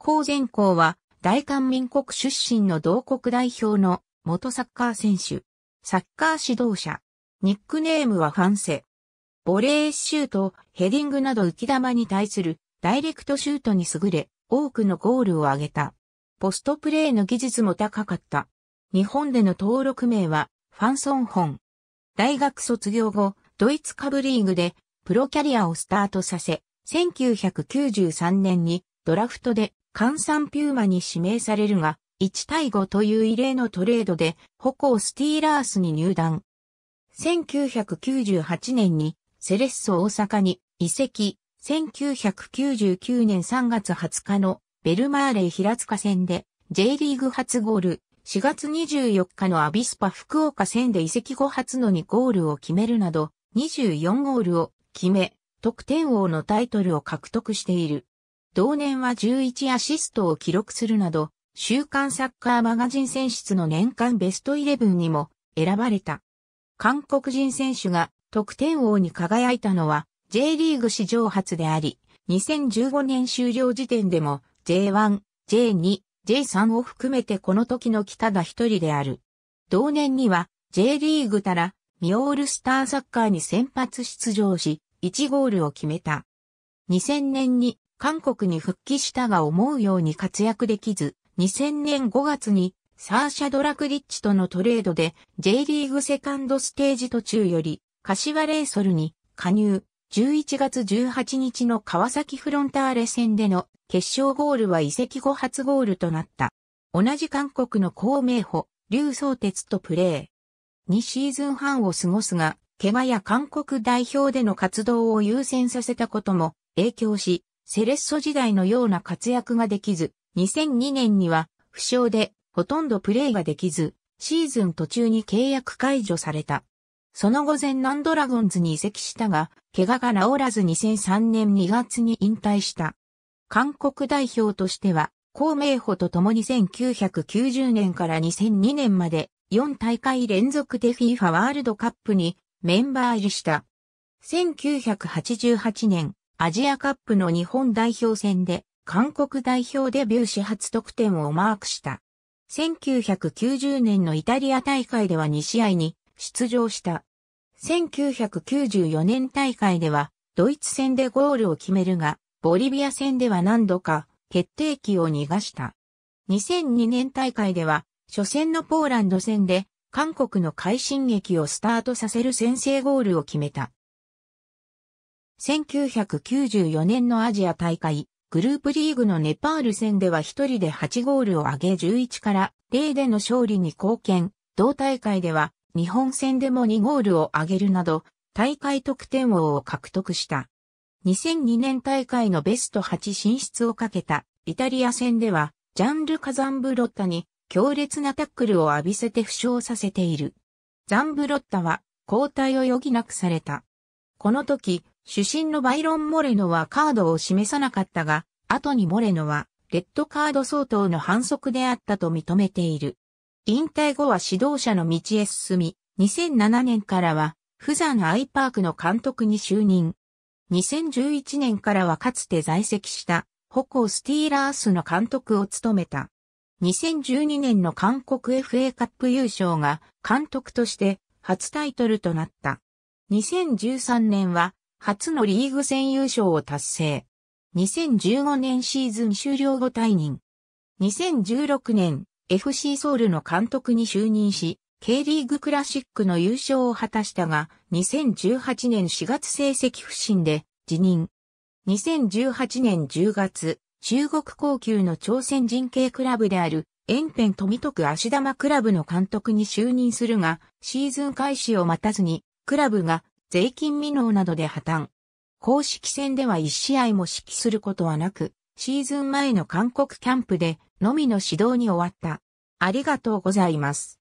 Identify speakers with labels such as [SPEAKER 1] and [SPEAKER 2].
[SPEAKER 1] 高前校は、大韓民国出身の同国代表の元サッカー選手、サッカー指導者、ニックネームはファンセ。ボレーシュート、ヘディングなど浮き玉に対するダイレクトシュートに優れ、多くのゴールを挙げた。ポストプレーの技術も高かった。日本での登録名は、ファンソンホン。大学卒業後、ドイツカブリーグでプロキャリアをスタートさせ、1993年にドラフトでカンサンピューマに指名されるが、1対5という異例のトレードで、ホコスティーラースに入団。1998年にセレッソ大阪に移籍、1999年3月20日のベルマーレ平塚戦で J リーグ初ゴール、4月24日のアビスパ福岡戦で移籍後初の2ゴールを決めるなど、24ゴールを決め、得点王のタイトルを獲得している。同年は11アシストを記録するなど、週刊サッカーマガジン選出の年間ベストイレブンにも選ばれた。韓国人選手が得点王に輝いたのは J リーグ史上初であり、2015年終了時点でも J1、J2、J3 を含めてこの時の北田一人である。同年には J リーグたらミオールスターサッカーに先発出場し、1ゴールを決めた。2000年に韓国に復帰したが思うように活躍できず、2000年5月にサーシャ・ドラクリッチとのトレードで J リーグセカンドステージ途中より柏レイソルに加入。11月18日の川崎フロンターレ戦での決勝ゴールは移籍後初ゴールとなった。同じ韓国の公明補、劉宗哲とプレー。2シーズン半を過ごすが、怪我や韓国代表での活動を優先させたことも影響し、セレッソ時代のような活躍ができず、2002年には負傷でほとんどプレーができず、シーズン途中に契約解除された。その後前南ドラゴンズに移籍したが、怪我が治らず2003年2月に引退した。韓国代表としては、孔明保と共に1990年から2002年まで4大会連続で FIFA ワールドカップにメンバー入りした。1988年、アジアカップの日本代表戦で韓国代表デビューし初得点をマークした。1990年のイタリア大会では2試合に出場した。1994年大会ではドイツ戦でゴールを決めるが、ボリビア戦では何度か決定機を逃がした。2002年大会では初戦のポーランド戦で韓国の快進撃をスタートさせる先制ゴールを決めた。1994年のアジア大会、グループリーグのネパール戦では一人で8ゴールを挙げ11から0での勝利に貢献、同大会では日本戦でも2ゴールを挙げるなど、大会得点王を獲得した。2002年大会のベスト8進出をかけたイタリア戦では、ジャンルカザンブロッタに強烈なタックルを浴びせて負傷させている。ザンブロッタは交代を余儀なくされた。この時、主審のバイロン・モレノはカードを示さなかったが、後にモレノは、レッドカード相当の反則であったと認めている。引退後は指導者の道へ進み、2007年からは、富山アイパークの監督に就任。2011年からはかつて在籍した、ホコスティーラースの監督を務めた。2012年の韓国 FA カップ優勝が監督として初タイトルとなった。2013年は初のリーグ戦優勝を達成。2015年シーズン終了後退任。2016年、FC ソウルの監督に就任し、K リーグクラシックの優勝を果たしたが、2018年4月成績不振で辞任。2018年10月、中国高級の朝鮮人系クラブである、エンペン富徳足玉クラブの監督に就任するが、シーズン開始を待たずに、クラブが税金未納などで破綻。公式戦では1試合も指揮することはなく、シーズン前の韓国キャンプでのみの指導に終わった。ありがとうございます。